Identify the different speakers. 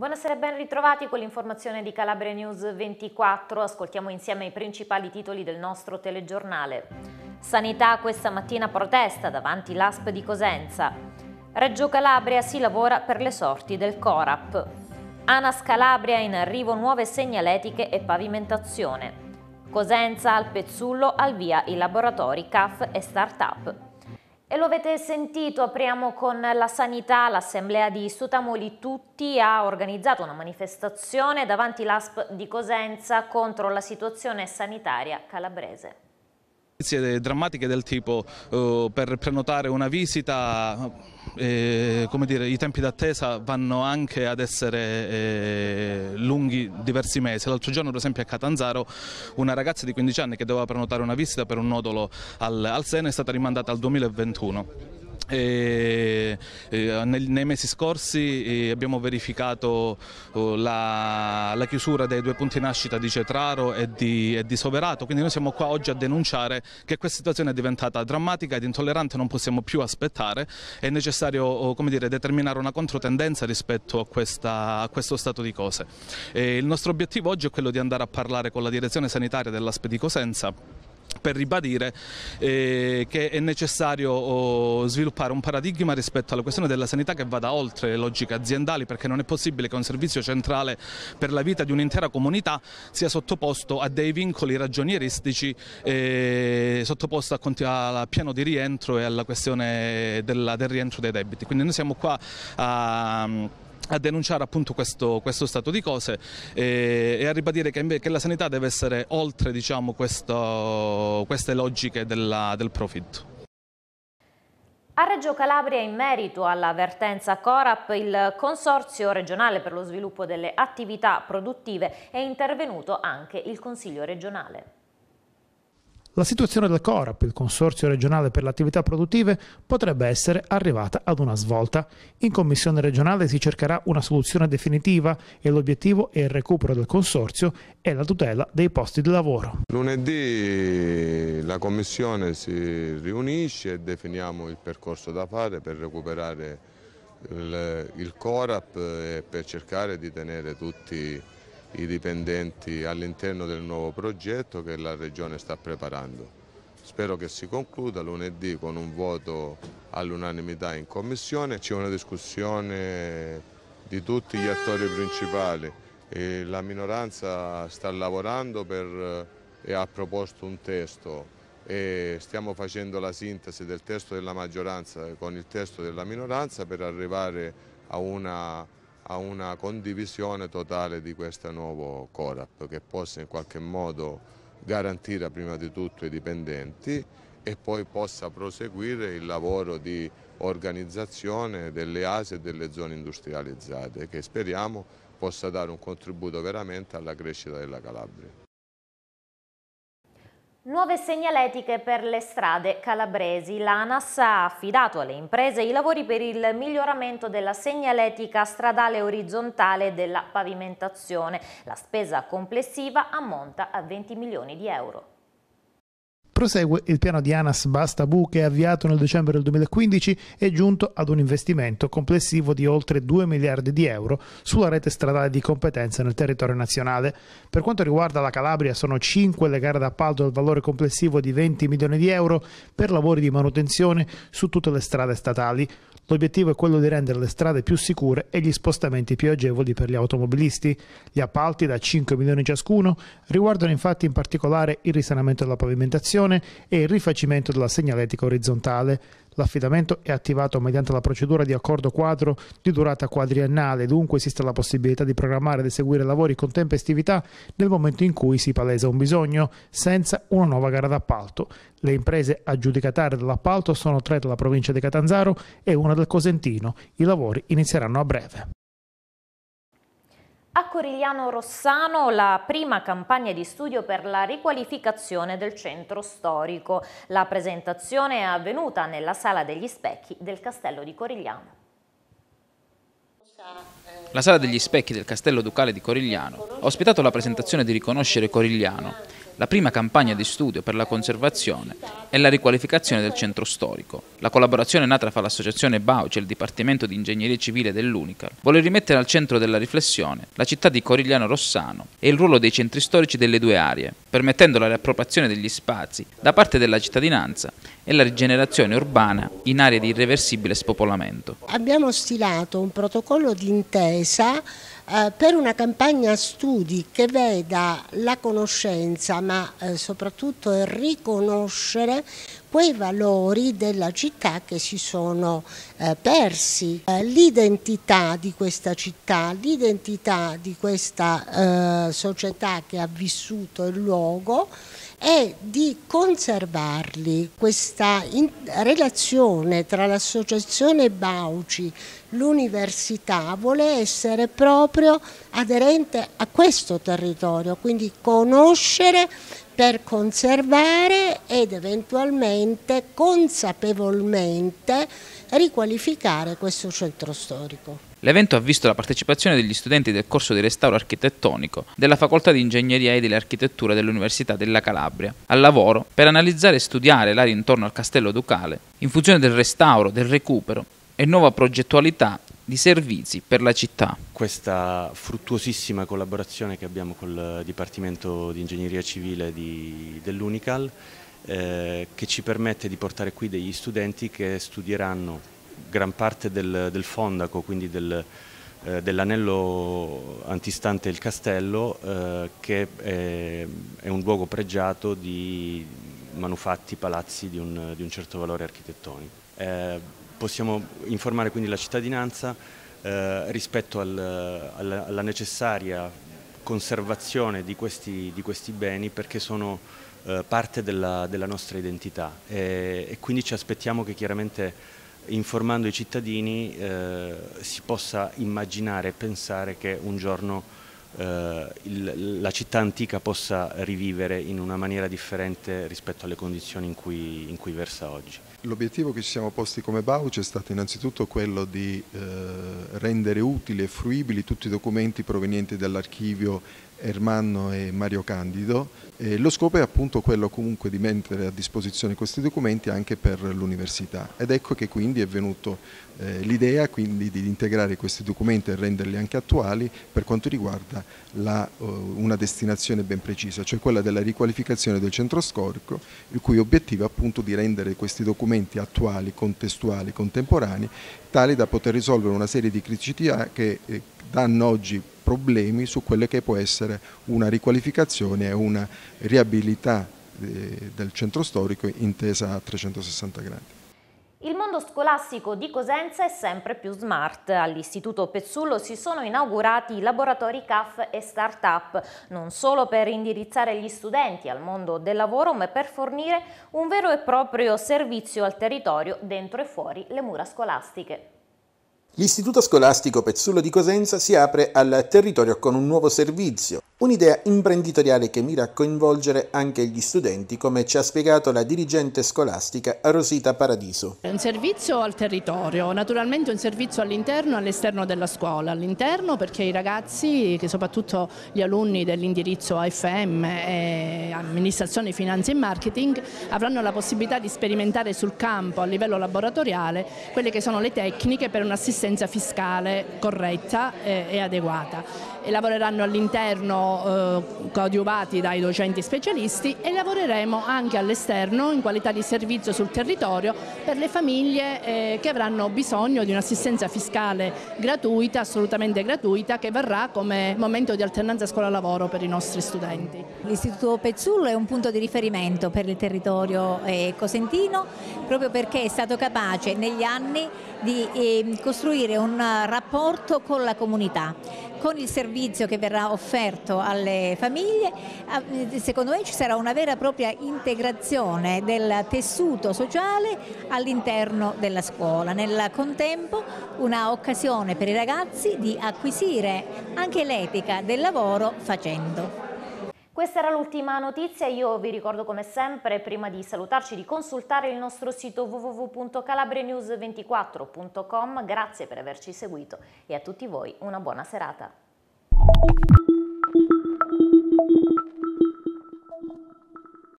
Speaker 1: Buonasera e ben ritrovati con l'informazione di Calabria News 24. Ascoltiamo insieme i principali titoli del nostro telegiornale. Sanità questa mattina protesta davanti l'ASP di Cosenza. Reggio Calabria si lavora per le sorti del Corap. Anas Calabria in arrivo nuove segnaletiche e pavimentazione. Cosenza al Pezzullo al via i laboratori CAF e Startup. E lo avete sentito, apriamo con la sanità. L'assemblea di Sutamoli Tutti ha organizzato una manifestazione davanti l'ASP di Cosenza contro la situazione sanitaria calabrese
Speaker 2: notizie drammatiche del tipo uh, per prenotare una visita, eh, come dire, i tempi d'attesa vanno anche ad essere eh, lunghi diversi mesi. L'altro giorno per esempio a Catanzaro una ragazza di 15 anni che doveva prenotare una visita per un nodolo al, al seno è stata rimandata al 2021. E, eh, nei mesi scorsi abbiamo verificato oh, la, la, chiusura dei due punti nascita di Cetraro e di, e di, Soverato, quindi noi siamo qua oggi a denunciare che questa situazione è diventata drammatica ed intollerante, non possiamo più aspettare, è necessario oh, dire, determinare una controtendenza rispetto a, questa, a questo stato di cose. il nostro obiettivo oggi è quello di andare a parlare con la direzione sanitaria dell'Aspe di Cosenza per ribadire eh, che è necessario oh, sviluppare un paradigma rispetto alla questione della sanità che vada oltre le logiche aziendali perché non è possibile che un servizio centrale per la vita di un'intera comunità sia sottoposto a dei vincoli ragionieristici eh, sottoposto al piano di rientro e alla questione della, del rientro dei debiti. Quindi noi siamo qua a a denunciare appunto questo, questo stato di cose e, eh, e a ribadire che, che, la sanità deve essere oltre diciamo, questo, queste logiche della, del profitto.
Speaker 1: A Reggio Calabria in merito all'avvertenza vertenza Corap il Consorzio regionale per lo sviluppo delle attività produttive è intervenuto anche il Consiglio regionale.
Speaker 3: La situazione del CORAP, il Consorzio regionale per le attività produttive, potrebbe essere arrivata ad una svolta. In commissione regionale si cercherà una soluzione definitiva e l'obiettivo è il recupero del Consorzio e la tutela dei posti di lavoro.
Speaker 4: Lunedì la commissione si riunisce e definiamo il percorso da fare per recuperare il, CORAP e per cercare di tenere tutti i i dipendenti all'interno del nuovo progetto che la Regione sta preparando. Spero che si concluda lunedì con un voto all'unanimità in Commissione. C'è una discussione di tutti gli attori principali. E la minoranza sta lavorando per, eh, e ha proposto un testo e stiamo facendo la sintesi del testo della maggioranza con il testo della minoranza per arrivare a una a una condivisione totale di questo nuovo CORAP che possa in qualche modo garantire prima di tutto i dipendenti e poi possa proseguire il lavoro di organizzazione delle ASE e delle zone industrializzate che speriamo possa dare un contributo veramente alla crescita della Calabria.
Speaker 1: Nuove segnaletiche per le strade calabresi. L'ANAS ha affidato alle imprese i lavori per il miglioramento della segnaletica stradale orizzontale della pavimentazione. La spesa complessiva ammonta a 20 milioni di euro.
Speaker 3: Prosegue il piano di Anas Basta è avviato nel dicembre del 2015 e giunto ad un investimento complessivo di oltre 2 miliardi di euro sulla rete stradale di competenza nel territorio nazionale. Per quanto riguarda la Calabria sono 5 le gare d'appalto del valore complessivo di 20 milioni di euro per lavori di manutenzione su tutte le strade statali. L'obiettivo è quello di rendere le strade più sicure e gli spostamenti più agevoli per gli automobilisti. Gli appalti da 5 milioni ciascuno riguardano infatti in particolare il risanamento della pavimentazione e il rifacimento della segnaletica orizzontale. L'affidamento è attivato mediante la procedura di accordo quadro di durata quadriennale, dunque esiste la possibilità di programmare ed eseguire lavori con tempestività nel momento in cui si palesa un bisogno, senza una nuova gara d'appalto. Le imprese aggiudicatarie dell'appalto sono tre della provincia di Catanzaro e una del Cosentino. I lavori inizieranno a breve.
Speaker 1: A Corigliano Rossano la prima campagna di studio per la riqualificazione del centro storico. La presentazione è avvenuta nella Sala degli Specchi del Castello di Corigliano.
Speaker 2: La Sala degli Specchi del Castello Ducale di Corigliano ha ospitato la presentazione di Riconoscere Corigliano, la prima campagna di studio per la conservazione e la riqualificazione del centro storico. La collaborazione nata fra l'associazione Bauci e il Dipartimento di Ingegneria Civile dell'Unicar vuole rimettere al centro della riflessione la città di Corigliano Rossano e il ruolo dei centri storici delle due aree, permettendo la riappropriazione degli spazi da parte della cittadinanza e la rigenerazione urbana in aree di irreversibile spopolamento.
Speaker 1: Abbiamo stilato un protocollo d'intesa eh, per una campagna studi che veda la conoscenza ma eh, soprattutto il riconoscere quei valori della città che si sono eh, persi, l'identità di questa città, l'identità di questa società che ha vissuto il luogo è di conservarli. Questa relazione tra l'associazione Bauci, l'università vuole essere proprio aderente a questo territorio, quindi conoscere per conservare ed eventualmente consapevolmente riqualificare questo centro storico.
Speaker 2: L'evento ha visto la partecipazione degli studenti del corso di restauro architettonico della Facoltà di Ingegneria e dell'Architettura dell'Università della Calabria, al lavoro per analizzare e studiare l'area intorno al Castello Ducale in funzione del restauro, del recupero e nuova progettualità di servizi per la città. Questa fruttuosissima collaborazione che abbiamo col Dipartimento di Ingegneria
Speaker 4: Civile di, dell'Unical eh, che ci permette di portare qui degli studenti che studieranno gran parte del, del fondaco, quindi del, eh, dell'anello antistante il castello, eh, che è, è, un luogo pregiato di manufatti, palazzi di un, di un certo valore architettonico. Eh, possiamo informare quindi la cittadinanza eh, rispetto al, alla, alla, necessaria conservazione di questi, di questi beni perché sono eh, parte della, della nostra identità e, e, quindi ci aspettiamo che chiaramente informando i cittadini eh, si possa immaginare e pensare che un giorno eh, il, la città antica possa rivivere in una maniera differente rispetto alle condizioni in cui, in cui versa oggi. L'obiettivo che ci siamo posti come Bauce è stato innanzitutto quello di eh, rendere utili e fruibili tutti i documenti provenienti dall'archivio Ermanno e Mario Candido. E lo scopo è appunto quello comunque di mettere a disposizione questi documenti anche per l'università ed ecco che quindi è venuto eh, l'idea di integrare questi documenti e renderli anche attuali per quanto riguarda la, uh, una destinazione ben precisa, cioè quella della riqualificazione del centro storico, il cui obiettivo è appunto di rendere questi documenti attuali, contestuali, contemporanei, tali da poter risolvere una serie di criticità che eh, danno oggi problemi su quelle che può essere una riqualificazione e una riabilità eh, del centro storico intesa a 360 gradi.
Speaker 1: Il mondo scolastico di Cosenza è sempre più smart. All'Istituto Pezzullo si sono inaugurati i laboratori CAF e start-up, non solo per indirizzare gli studenti al mondo del lavoro, ma per fornire un vero e proprio servizio al territorio dentro e fuori le mura scolastiche.
Speaker 3: L'Istituto Scolastico Pezzullo di Cosenza si apre al territorio con un nuovo servizio, Un'idea imprenditoriale che mira a coinvolgere anche gli studenti, come ci ha spiegato la dirigente scolastica Rosita Paradiso.
Speaker 1: È un servizio al territorio, naturalmente un servizio all'interno e all'esterno della scuola. All'interno perché i ragazzi, che soprattutto gli alunni dell'indirizzo AFM e amministrazione, finanza e marketing, avranno la possibilità di sperimentare sul campo a livello laboratoriale quelle che sono le tecniche per un'assistenza fiscale corretta eh, e adeguata. E lavoreranno all'interno eh, coadiuvati dai docenti specialisti e lavoreremo anche all'esterno in qualità di servizio sul territorio per le famiglie eh, che avranno bisogno di un'assistenza fiscale gratuita, assolutamente gratuita, che verrà come momento di alternanza scuola-lavoro per i nostri studenti. L'Istituto Pezzullo è un punto di riferimento per il territorio eh, cosentino proprio perché è stato capace negli anni di eh, costruire un rapporto con la comunità con il servizio che verrà offerto alle famiglie, ah, eh, secondo me ci sarà una vera e propria integrazione del tessuto sociale all'interno della scuola. Nel contempo una occasione per i ragazzi di acquisire anche l'etica del lavoro facendo. Questa era l'ultima notizia, io vi ricordo come sempre, prima di salutarci, di consultare il nostro sito www.calabrenews24.com. Grazie per averci seguito e a tutti voi una buona serata.